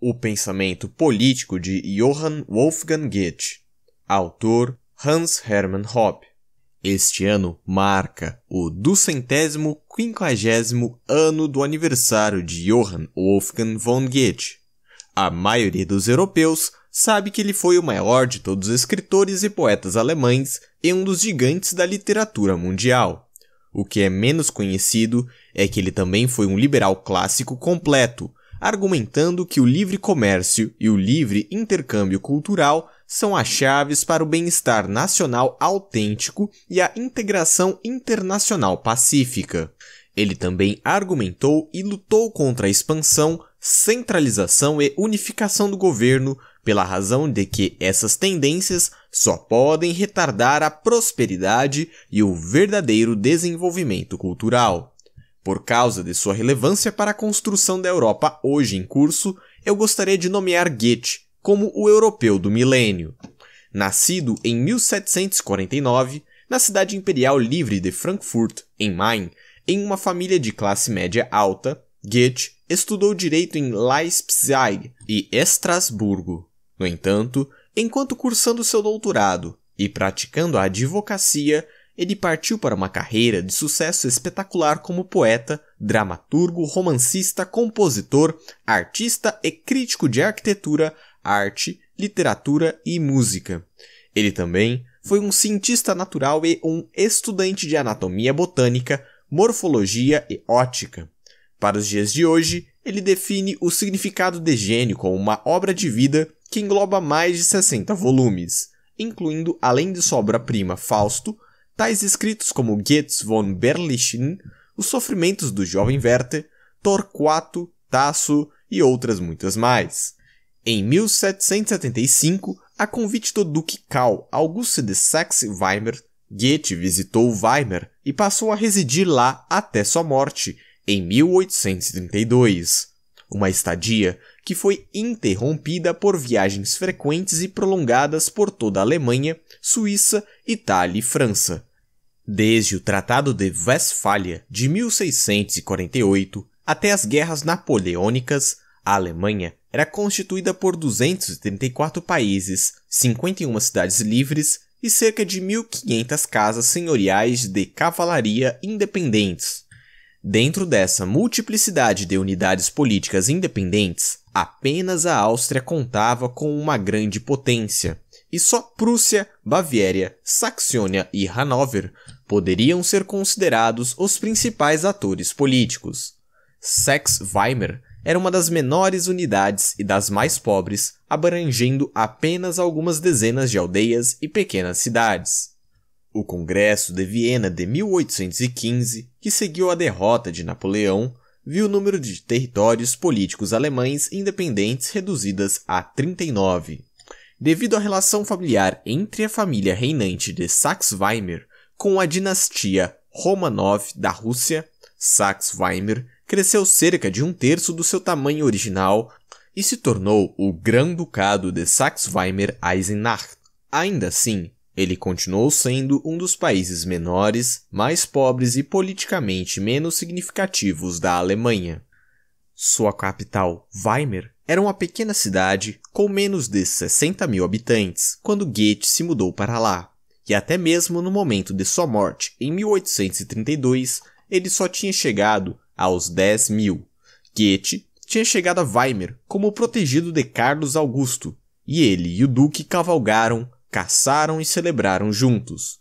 O pensamento político de Johann Wolfgang Goethe, autor Hans Hermann Hoppe. Este ano marca o duzentésimo quinquagésimo ano do aniversário de Johann Wolfgang von Goethe. A maioria dos europeus sabe que ele foi o maior de todos os escritores e poetas alemães e um dos gigantes da literatura mundial. O que é menos conhecido é que ele também foi um liberal clássico completo, argumentando que o livre comércio e o livre intercâmbio cultural são as chaves para o bem-estar nacional autêntico e a integração internacional pacífica. Ele também argumentou e lutou contra a expansão, centralização e unificação do governo, pela razão de que essas tendências só podem retardar a prosperidade e o verdadeiro desenvolvimento cultural. Por causa de sua relevância para a construção da Europa hoje em curso, eu gostaria de nomear Goethe como o europeu do milênio. Nascido em 1749, na cidade imperial livre de Frankfurt, em Main, em uma família de classe média alta, Goethe estudou direito em Leipzig e Estrasburgo. No entanto, enquanto cursando seu doutorado e praticando a advocacia, ele partiu para uma carreira de sucesso espetacular como poeta, dramaturgo, romancista, compositor, artista e crítico de arquitetura, arte, literatura e música. Ele também foi um cientista natural e um estudante de anatomia botânica, morfologia e ótica. Para os dias de hoje, ele define o significado de gênio como uma obra de vida que engloba mais de 60 volumes, incluindo, além de sua obra-prima Fausto, Tais escritos como Goetz von Berlichin, Os Sofrimentos do Jovem Werther, Torquato, Tasso e outras muitas mais. Em 1775, a convite do Duque Karl August de Saxe-Weimar, Goethe visitou Weimar e passou a residir lá até sua morte, em 1832 uma estadia que foi interrompida por viagens frequentes e prolongadas por toda a Alemanha, Suíça, Itália e França. Desde o Tratado de Westfália de 1648 até as guerras napoleônicas, a Alemanha era constituída por 234 países, 51 cidades livres e cerca de 1.500 casas senhoriais de cavalaria independentes. Dentro dessa multiplicidade de unidades políticas independentes, apenas a Áustria contava com uma grande potência, e só Prússia, Baviera, Saxônia e Hanover poderiam ser considerados os principais atores políticos. Saxe-Weimar era uma das menores unidades e das mais pobres, abrangendo apenas algumas dezenas de aldeias e pequenas cidades. O Congresso de Viena de 1815, que seguiu a derrota de Napoleão, viu o número de territórios políticos alemães independentes reduzidas a 39. Devido à relação familiar entre a família reinante de Saxe-Weimar com a dinastia Romanov da Rússia, Saxe-Weimar cresceu cerca de um terço do seu tamanho original e se tornou o Grão-Ducado de Saxe-Weimar-Eisenach. Ainda assim, ele continuou sendo um dos países menores, mais pobres e politicamente menos significativos da Alemanha. Sua capital, Weimar, era uma pequena cidade com menos de 60 mil habitantes quando Goethe se mudou para lá. E até mesmo no momento de sua morte, em 1832, ele só tinha chegado aos 10 mil. Goethe tinha chegado a Weimar como protegido de Carlos Augusto, e ele e o Duque cavalgaram caçaram e celebraram juntos.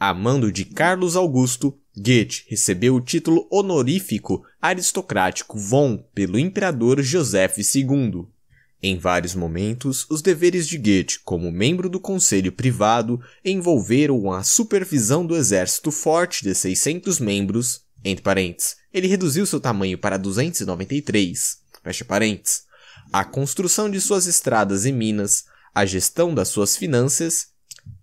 A mando de Carlos Augusto, Goethe recebeu o título honorífico aristocrático von pelo imperador Joseph II. Em vários momentos, os deveres de Goethe como membro do conselho privado envolveram a supervisão do exército forte de 600 membros, entre parênteses, ele reduziu seu tamanho para 293, fecha parênteses, a construção de suas estradas e minas, a gestão das suas finanças,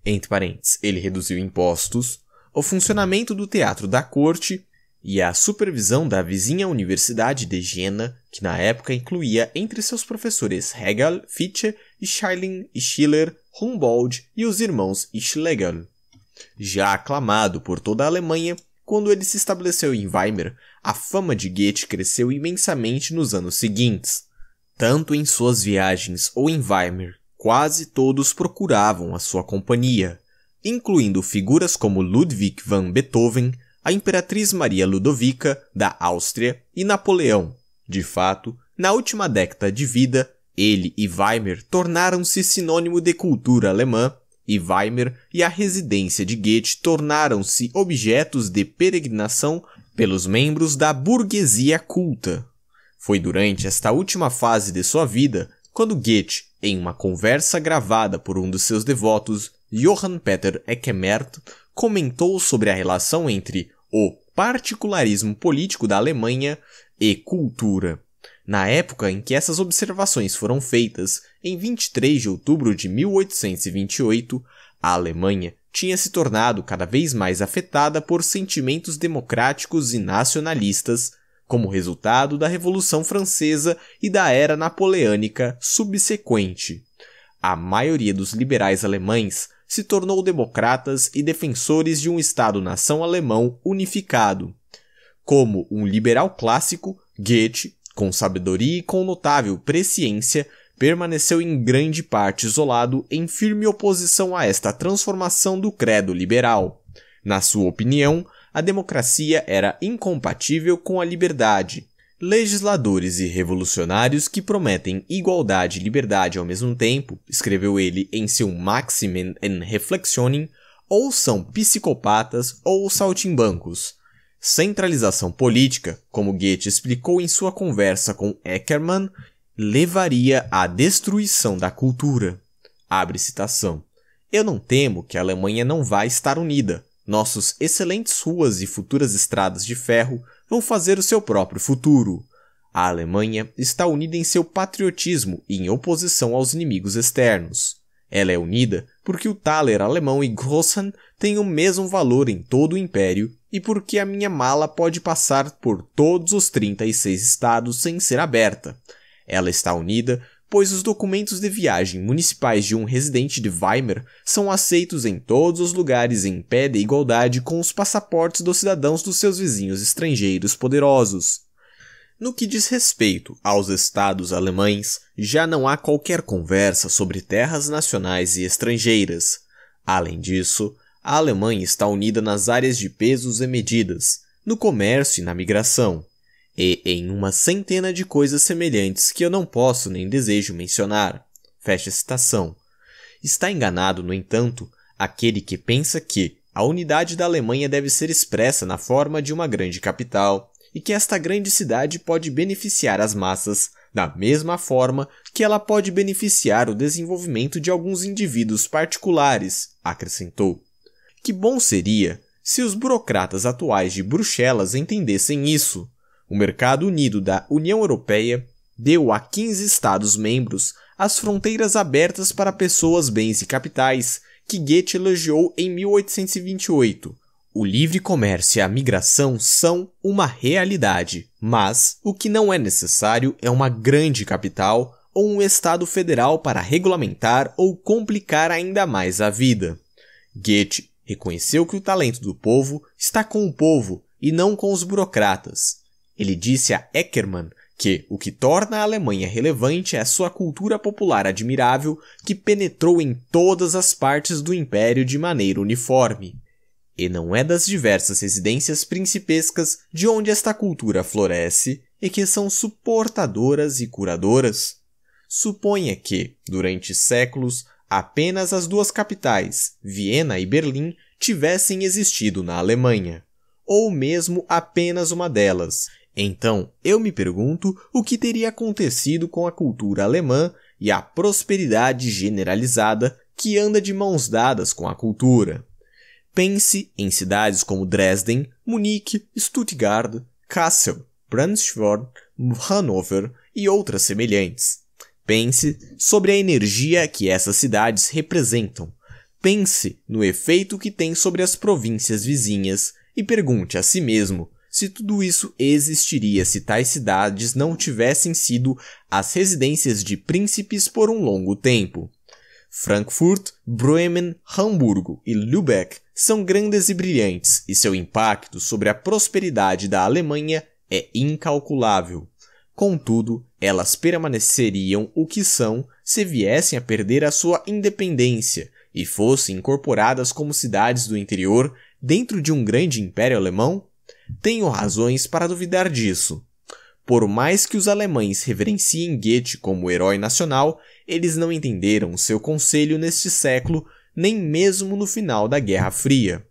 entre parênteses, ele reduziu impostos, o funcionamento do teatro da corte e a supervisão da vizinha Universidade de Jena, que na época incluía entre seus professores Hegel, Fichte, Schelling, Schiller, Humboldt e os irmãos Schlegel. Já aclamado por toda a Alemanha, quando ele se estabeleceu em Weimar, a fama de Goethe cresceu imensamente nos anos seguintes. Tanto em suas viagens ou em Weimar quase todos procuravam a sua companhia, incluindo figuras como Ludwig van Beethoven, a Imperatriz Maria Ludovica da Áustria e Napoleão. De fato, na última década de vida, ele e Weimar tornaram-se sinônimo de cultura alemã, e Weimar e a residência de Goethe tornaram-se objetos de peregrinação pelos membros da burguesia culta. Foi durante esta última fase de sua vida quando Goethe, em uma conversa gravada por um dos seus devotos, Johann Peter Eckemert, comentou sobre a relação entre o particularismo político da Alemanha e cultura. Na época em que essas observações foram feitas, em 23 de outubro de 1828, a Alemanha tinha se tornado cada vez mais afetada por sentimentos democráticos e nacionalistas como resultado da Revolução Francesa e da Era Napoleônica subsequente. A maioria dos liberais alemães se tornou democratas e defensores de um Estado-nação alemão unificado. Como um liberal clássico, Goethe, com sabedoria e com notável presciência, permaneceu em grande parte isolado em firme oposição a esta transformação do credo liberal. Na sua opinião, a democracia era incompatível com a liberdade. Legisladores e revolucionários que prometem igualdade e liberdade ao mesmo tempo, escreveu ele em seu Maximen en Reflexionem, ou são psicopatas ou saltimbancos. Centralização política, como Goethe explicou em sua conversa com Eckermann, levaria à destruição da cultura. Abre citação. Eu não temo que a Alemanha não vá estar unida, nossos excelentes ruas e futuras estradas de ferro vão fazer o seu próprio futuro. A Alemanha está unida em seu patriotismo e em oposição aos inimigos externos. Ela é unida porque o Thaler alemão e Grossen têm o mesmo valor em todo o império e porque a minha mala pode passar por todos os 36 estados sem ser aberta. Ela está unida pois os documentos de viagem municipais de um residente de Weimar são aceitos em todos os lugares em pé de igualdade com os passaportes dos cidadãos dos seus vizinhos estrangeiros poderosos. No que diz respeito aos estados alemães, já não há qualquer conversa sobre terras nacionais e estrangeiras. Além disso, a Alemanha está unida nas áreas de pesos e medidas, no comércio e na migração e em uma centena de coisas semelhantes que eu não posso nem desejo mencionar. Fecha citação. Está enganado, no entanto, aquele que pensa que a unidade da Alemanha deve ser expressa na forma de uma grande capital e que esta grande cidade pode beneficiar as massas da mesma forma que ela pode beneficiar o desenvolvimento de alguns indivíduos particulares, acrescentou. Que bom seria se os burocratas atuais de Bruxelas entendessem isso o mercado unido da União Europeia deu a 15 Estados-membros as fronteiras abertas para pessoas, bens e capitais, que Goethe elogiou em 1828. O livre comércio e a migração são uma realidade, mas o que não é necessário é uma grande capital ou um Estado federal para regulamentar ou complicar ainda mais a vida. Goethe reconheceu que o talento do povo está com o povo e não com os burocratas, ele disse a Eckermann que o que torna a Alemanha relevante é sua cultura popular admirável que penetrou em todas as partes do império de maneira uniforme. E não é das diversas residências principescas de onde esta cultura floresce e que são suportadoras e curadoras. Suponha que, durante séculos, apenas as duas capitais, Viena e Berlim, tivessem existido na Alemanha, ou mesmo apenas uma delas, então, eu me pergunto o que teria acontecido com a cultura alemã e a prosperidade generalizada que anda de mãos dadas com a cultura. Pense em cidades como Dresden, Munique, Stuttgart, Kassel, Braunschweig, Hannover e outras semelhantes. Pense sobre a energia que essas cidades representam. Pense no efeito que tem sobre as províncias vizinhas e pergunte a si mesmo se tudo isso existiria se tais cidades não tivessem sido as residências de príncipes por um longo tempo. Frankfurt, Bremen, Hamburgo e Lübeck são grandes e brilhantes, e seu impacto sobre a prosperidade da Alemanha é incalculável. Contudo, elas permaneceriam o que são se viessem a perder a sua independência e fossem incorporadas como cidades do interior dentro de um grande império alemão? Tenho razões para duvidar disso. Por mais que os alemães reverenciem Goethe como herói nacional, eles não entenderam seu conselho neste século, nem mesmo no final da Guerra Fria.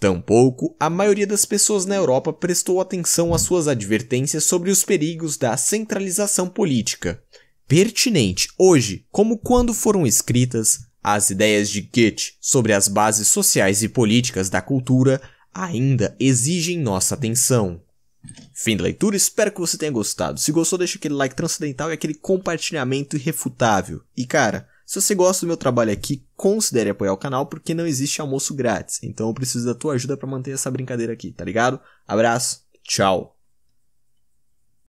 Tampouco a maioria das pessoas na Europa prestou atenção às suas advertências sobre os perigos da centralização política. Pertinente hoje, como quando foram escritas, as ideias de Goethe sobre as bases sociais e políticas da cultura ainda exigem nossa atenção. Fim da leitura, espero que você tenha gostado. Se gostou, deixa aquele like transcendental e aquele compartilhamento irrefutável. E cara, se você gosta do meu trabalho aqui, considere apoiar o canal porque não existe almoço grátis. Então eu preciso da tua ajuda para manter essa brincadeira aqui, tá ligado? Abraço, tchau.